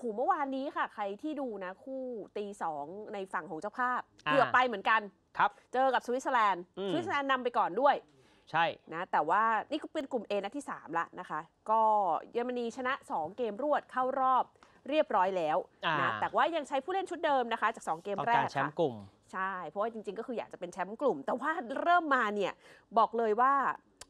หูเมื่อวานนี้ค่ะใครที่ดูนะ คู่ตีสองในฝั่งของเจ้าภาพเกือบไปเหมือนกันครับเจอกับสวิตเซอร์แลนด์สวิตเซอร์แลนด์นำไปก่อนด้วย ใช่นะแต่ว่านี่ก็เป็นกลุ่ม A นัดที่3ละนะคะ ก็เยอรมนีชนะ 2 เกมรวดเข้ารอบเรียบร้อยแล้วนะแต่ว่ายังใช้ผู้เล่นชุดเดิมนะคะจาก 2 เกมแรกค่ะแชมป์กลุ่ม ใช่ เพราะว่าจริงๆ ก็คืออยากจะเป็นแชมป์กลุ่ม แต่ว่าเริ่มมาเนี่ยบอกเลยว่า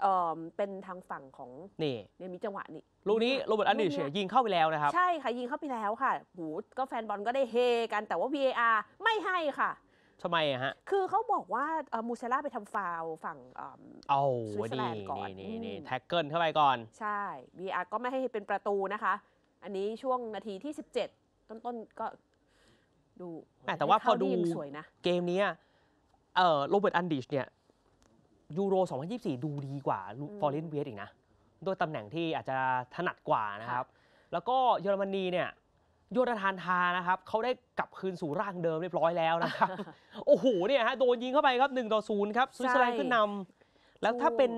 เอ่อเป็นทางฝั่งของนี่เนี่ยมีจังหวะนี่ลูกนี้โรเบิร์ตอันดิชยิงเข้าไปแล้วนะครับ ใช่ค่ะ ยิงเข้าไปแล้วค่ะหูก็แฟนบอลก็ได้เฮกันแต่ว่า VAR ไม่ให้ค่ะทำไมฮะ คือเขาบอกว่าเอ่อมูเซล่าไปทำฟาวฝั่ง เอ่อาสวิตเซอร์แลนด์ก่อนนี่นี่แท็กเกิลเข้าไปก่อน ใช่ VR a ก็ไม่ให้เป็นประตูนะคะ อันนี้ช่วงนาทีที่ 17 ต้นๆ ก็ดูแม่แต่ว่าพอดูเกมนี้เอ่อโรเบิร์ตอันดิชเนี่ยยูโร2024 ดูดีกว่าฟอร์เรนเวสอีกนะด้วยตำแหน่งที่อาจจะถนัดกว่านะครับ แล้วก็เยอรมนีเนี่ย โยธาทานทานะครับ เขาได้กลับคืนสู่ร่างเดิมเรียบร้อยแล้วนะครับโอ้โหเนี่ยฮะโดนยิงเข้าไปครับ1ต่อ0ครับสวิตเซอร์แลนด์ขึ้นนำ แล้วถ้าเป็น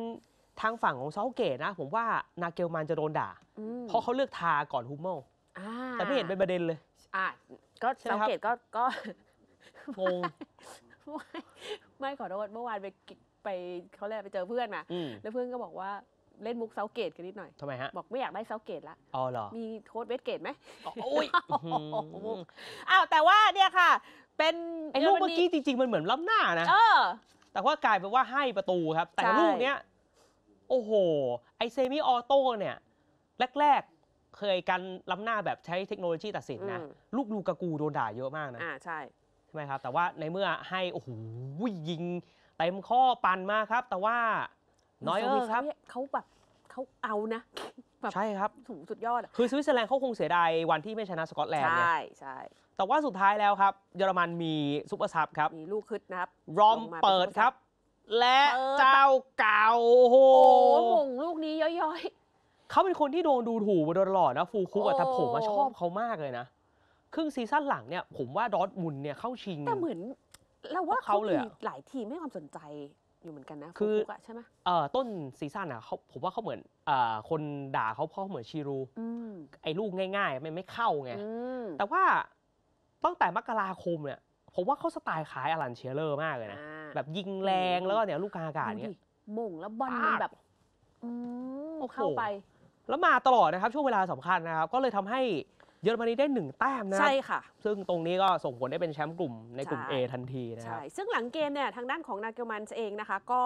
ทางฝั่งของเซาเกตนะ ผมว่านาเกลมันจะโดนด่า เพราะเขาเลือกทาก่อนฮูมเมลแต่ไม่เห็นเป็นประเด็นเลยอ่าก็เซาเกตก็ก็งงไม่ขอโทษเมื่อวานไปไปเขาเรียกไปเจอเพื่อนมาแล้วเพื่อนก็บอกว่าเล่นมุกเซาเกตกันนิดหน่อยทำไมฮะ บอกไม่อยากได้เซาเกตละอ๋อเหรอมีโค้ดเวสเกตไหมโอ้ยอ้าว แต่ว่าเนี่ยค่ะ เป็นไอ้ลูกเมื่อกี้จริง ๆ มันเหมือนล้ำหน้านะเออแต่ว่ากลายเป็นว่าให้ประตูครับ แต่ลูกเนี้ยโอ้โห ไอเซมิออโต้เนี่ยแรก ๆ เคยกันล้ำหน้า แบบใช้เทคโนโลยีตัดสินนะลูกลูกากูโดนด่าเยอะมากนะอ่าใช่ใช่ไหมครับ แต่ว่าในเมื่อให้โอ้โหยิงเต็มข้อปั่นมาครับ แต่ว่าน้อยเออครับเขาแบบเขาเอานะใช่ครับถูสุดยอดคือสวิตเซอร์แลนด์เขาคงเสียดาย วันที่ไม่ชนะสกอตแลนด์ใช่ใช่แต่ว่าสุดท้ายแล้วครับเยอรมันมีซุปเปอร์ซับครับมีลูกคึดนะครับรอมเปิดครับ และเจ้าเก่าโอ้โหมงลูกนี้ย่อยๆเขาเป็นคนที่โดนดูถูกมาตลอดนะฟูคุกแต่ผมชอบเขามากเลยนะครึ่งซีซั่นหลังเนี่ยผมว่าดอทมุนเนี่ยเข้าชิงแต่เหมือนเราว่าเขาเลยอหลายทีม่ความสนใจอยู่เหมือนกันนะคืออใช่ไหมเออต้นซีซั่นอ่ะเขาผมว่าเขาเหมือนอ่คนด่าเขาเพราะเหมือนชีรูไอ้ลูกง่ายๆมันไม่เข้าไงแต่ว่าตั้งแต่มกราคมเนี่ย ผมว่าเขาสไตล์ขายอลันเชียเลอร์มากเลยนะแบบยิงแรงแล้วก็เนี่ย ลูกกาอากาศเนี่ยมงแล้วบอลมันแบบเข้าไป แล้วมาตลอดนะครับ ช่วงเวลาสำคัญนะครับก็เลยทำให้เยอรมนีได้หนึ่งแต้มนะ ใช่ค่ะ ซึ่งตรงนี้ก็ส่งผลได้เป็นแชมป์กลุ่มในกลุ่ม A ทันทีนะครับ ใช่ ซึ่งหลังเกมเนี่ยทางด้านของนาเกลมันเองนะคะก็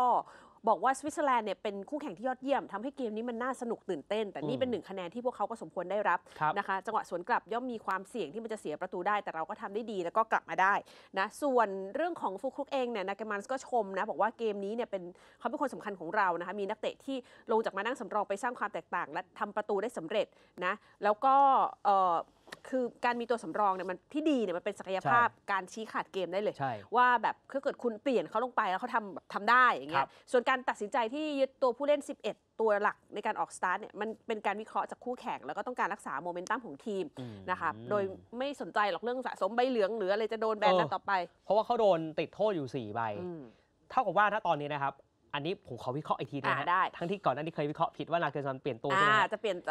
บอกว่าสวิตเซอร์แลนด์เนี่ยเป็นคู่แข่งที่ยอดเยี่ยมทำให้เกมนี้มันน่าสนุกตื่นเต้น แต่นี่เป็นหนึ่งคะแนนที่พวกเขาก็สมควรได้รับนะคะจังหวะสวนกลับย่อมมีความเสี่ยงที่มันจะเสียประตูได้แต่เราก็ทำได้ดีแล้วก็กลับมาได้นะส่วนเรื่องของฟกคุกเองเนี่ยนากมันส์ก็ชมนะบอกว่าเกมนี้เนี่ยเป็นเขาเป็นคนสำคัญของเรานะคะมีนักเตะที่ลงจากมานั่งสำรองไปสร้างความแตกต่าง และทำประตูได้สำเร็จนะแล้วก็คือการมีตัวสำรองเนี่ยมันที่ดีเนี่ยมันเป็นศักยภาพการชี้ขาดเกมได้เลย ว่าแบบถ้าเกิดคุณเปลี่ยนเขาลงไปแล้วเขาทำแบบทำได้อย่างเงี้ยส่วนการตัดสินใจที่ยึดตัวผู้เล่น 11 ตัวหลักในการออกสตาร์ทเนี่ยมันเป็นการวิเคราะห์จากคู่แข่งแล้วก็ต้องการรักษาโมเมนตัมของทีมนะคะโดยไม่สนใจหรอกเรื่องสะสมใบเหลืองหรืออะไรจะโดนแบนนัดต่อไป เพราะว่าเขาโดนติดโทษอยู่ 4 ใบเท่ากับว่าถ้าตอนนี้นะครับ อันนี้ผมขอวิเคราะห์อีกทีนะได้ ทั้งที่ก่อนหน้านี้เคยวิเคราะห์ผิดว่านาเกอร์ซันเปลี่ยนตัวใช่ไหมอ่าจะเปลี่ยนใจ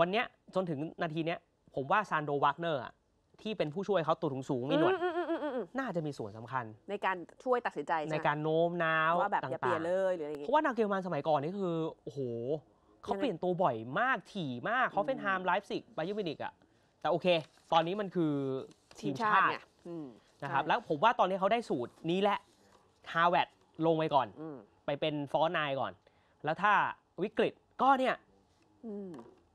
วันนี้จนถึงนาทีเนี้ยผมว่าซานโดวักเนอร์ที่เป็นผู้ช่วยเขาตัวถุงสูงมีหนวดน่าจะมีส่วนสำคัญในการช่วยตัดสินใจในการโน้ม น้าวว่าแบบอย่าเปลี่ยนเลยหรืออะไรอย่างเงี้ยเพราะว่านาเกลมันสมัยก่อนนี่คือ โอ้โห เขาเปลี่ยนตัวบ่อยมากถี่มากเขาเป็นไฮม์ไลฟ์สิกไบยูมินิกอะแต่โอเค ตอนนี้มันคือ ทีมชาตินะครับแล้วผมว่าตอนนี้เขาได้สูตรนี้แหละฮาวเวดลงไปก่อนไปเป็นฟอร์นายก่อน แล้วถ้าวิกฤตก็เนี่ย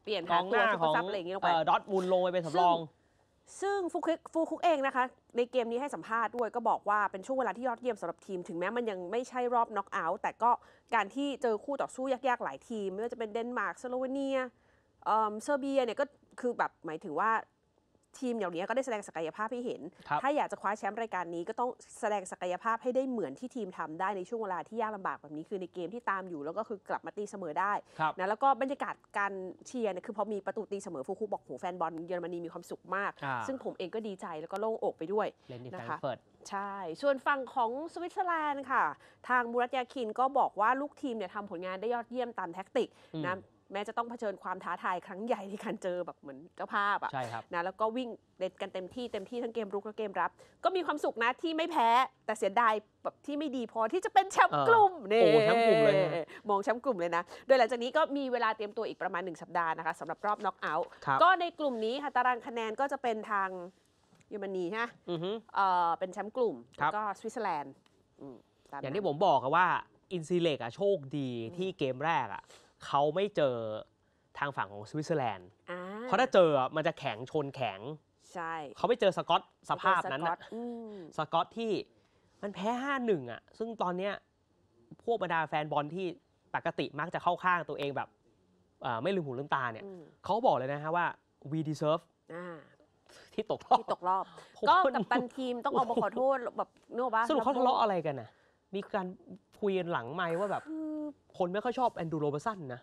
เปลี่ยนกาองหตัวน้าซุปขเปองร์ซับอะไรอย่างนี้ลงไปดอทมูลลงไปเป็นสำรอง ซึ่งฟูคุกฟูคุกเองนะคะ ในเกมนี้ให้สัมภาษณ์ด้วยก็บอกว่า เป็นช่วงเวลาที่ยอดเยี่ยมสำหรับทีมถึงแม้มันยังไม่ใช่รอบน็อกเอาท์แต่ก็การที่เจอคู่ต่อสู้ยากๆหลายทีมไม่ว่าจะเป็นเดนมาร์กสโลวีเนียอมเซอร์เบียเนี่ยก็คือแบบหมายถึงว่าทีมเหล่านี้ก็ได้แสดงศักยภาพให้เห็น ถ้าอยากจะคว้าแชมป์รายการนี้ก็ต้องแสดงศักยภาพให้ได้เหมือนที่ทีมทำได้ในช่วงเวลาที่ยากลาบากแบบนี้คือในเกมที่ตามอยู่แล้วก็คือกลับมาตีเสมอได้ นะแล้วก็บรรยากาศการเชียร์เนี่ยคือพอมีประตูตีเสมอฟูคุบอกโหแฟนบอลเยอรมนีมีความสุขมาก ซึ่งผมเองก็ดีใจแล้วก็โล่งอกไปด้วยนะคะใช่ ส่วนฝั่งของสวิตเซอร์แลนด์ค่ะ ทางมูรัตยาคินก็บอกว่าลูกทีมเนี่ยทำผลงานได้ยอดเยี่ยมตามแท็กติกนะแม้จะต้องเผชิญความท้าทายครั้งใหญ่ในการเจอแบบเหมือนเจ้าภาพอะใช่ครับนะแล้วก็วิ่งเด็ดกันเต็มที่เต็มที่ทั้งเกมรุกและเกมรับ ก็มีความสุขนะที่ไม่แพ้แต่เสียดายแบบที่ไม่ดีพอที่จะเป็นแชมป์กลุ่มเนี่ยโอ้แชมป์กลุ่มเลยมองแชมป์กลุ่มเลยนะโดยหลังจากนี้ก็มีเวลาเตรียมตัวอีกประมาณ 1 สัปดาห์นะคะสำหรับรอบน็อกเอาท์ก็ในกลุ่มนี้ค่ะตารางคะแนนก็จะเป็นทางเยอรมนีฮะอือฮึเออเป็นแชมป์กลุ่มแล้วก็สวิตเซอร์แลนด์อย่างที่ผมบอกว่าอินซีเล็กอะโชคดีที่เกมแรกอะเขาไม่เจอทางฝั่งของสวิตเซอร์แลนด์เพราะถ้าเจอมันจะแข็งชนแข็ง ใช่ เขาไม่เจอสกอตสภาพนั้นนะสกอตที่มันแพ้ห้าหนึ่งอ่ะ ซึ่งตอนเนี้ยพวกบรรดาแฟนบอลที่ปกติมักจะเข้าข้างตัวเองแบบไม่ลืมหูลืมตาเนี่ย เขาบอกเลยนะฮะว่า we deserve ที่ตกรอบที่ตกรอบก็กับตันทีมต้องออกมาขอโทษแบบนึกว่าสรุปเขาทะเลาะอะไรกันนะมีการคุยกันหลังไหมว่าแบบ คนไม่ค่อยชอบแอนดูโรบสันนะ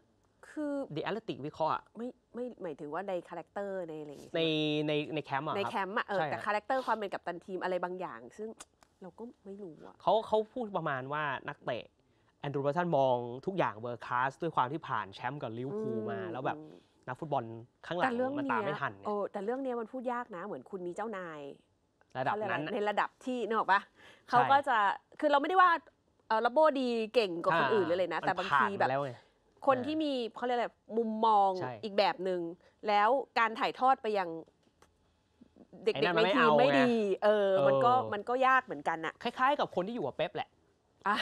คือเดอะอลติวิเคราะห์อะไม่ไม่หมายถึงว่าในคาแรคเตอร์ในอะไรอย่างงี้ในในในแคมป์อ่ะในแคมป์อ่ะเออแต่คาแรคเตอร์ความเป็นกัปตันทีมอะไรบางอย่าง ซึ่งเราก็ไม่รู้อ่ะเขาเขาพูดประมาณว่านักเตะแอนดูโรบสันมองทุกอย่างเวอร์คลาสด้วยความที่ผ่านแชมป์กับลิเวอร์พูลมาแล้วแบบนักฟุตบอลข้างหลังมันตามไม่ทันี่ยโอ้แต่เรื่องเนี้ยมันพูดยากนะเหมือนคุณมีเจ้านาย ระดับนั้นในระดับที่นึกออกปะเขาก็จะคือเราไม่ได้ว่าเออระโบดีเก่งกว่าคนอื่นเลยนะแต่บางทีแบบคนที่มีเขาเรียกอะไรมุมมองอีกแบบหนึ่งแล้วการถ่ายทอดไปยัง เด็กๆในทีมไม่ดี เออมันก็มันก็ยากเหมือนกันอะคล้าย ๆ กับคนที่อยู่กับเป๊ปแหละ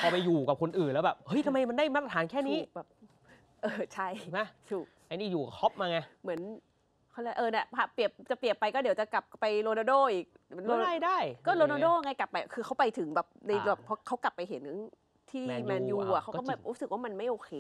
พอไปอยู่กับคนอื่นแล้วแบบเฮ้ยทำไมมันได้มาตรฐานแค่นี้แบบเออ ใช่ไหมถูกไอ้นี่อยู่คอปมาไงเหมือนเขาเลยเออเนี่ยเปรียบจะเปรียบไปก็เดี๋ยวจะกลับไปโรนัลโดอีกโรได้ได้ ก็โรนัลโดไงกลับไป คือเขาไปถึงแบบในแบบเขากลับไปเห็นที่แมนยูอ่ะเขาก็แบบรู้สึกว่ามันไม่โอเค